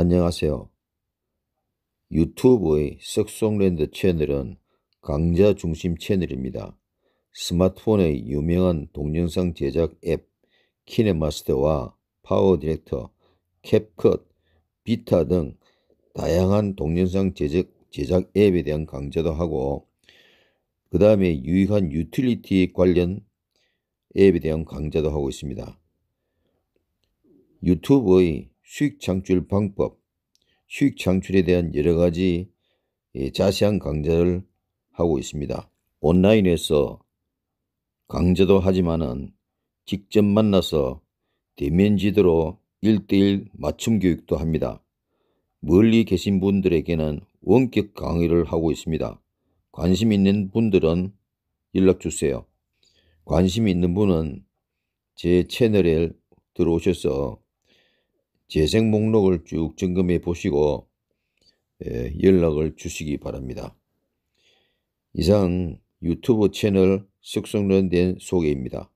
안녕하세요. 유튜브의 석송랜드 채널은 강좌 중심 채널입니다. 스마트폰의 유명한 동영상 제작 앱 키네마스터와 파워 디렉터, 캡컷, 비타 등 다양한 동영상 제작, 제작 앱에 대한 강좌도 하고 그 다음에 유익한 유틸리티 관련 앱에 대한 강좌도 하고 있습니다. 유튜브의 수익 창출 방법, 수익 창출에 대한 여러 가지 예, 자세한 강좌를 하고 있습니다. 온라인에서 강좌도 하지만은 직접 만나서 대면 지도로 1대1 맞춤 교육도 합니다. 멀리 계신 분들에게는 원격 강의를 하고 있습니다. 관심 있는 분들은 연락 주세요. 관심 있는 분은 제 채널에 들어오셔서 재생 목록을 쭉 점검해 보시고 예, 연락을 주시기 바랍니다. 이상 유튜브 채널 숙성론된 소개입니다.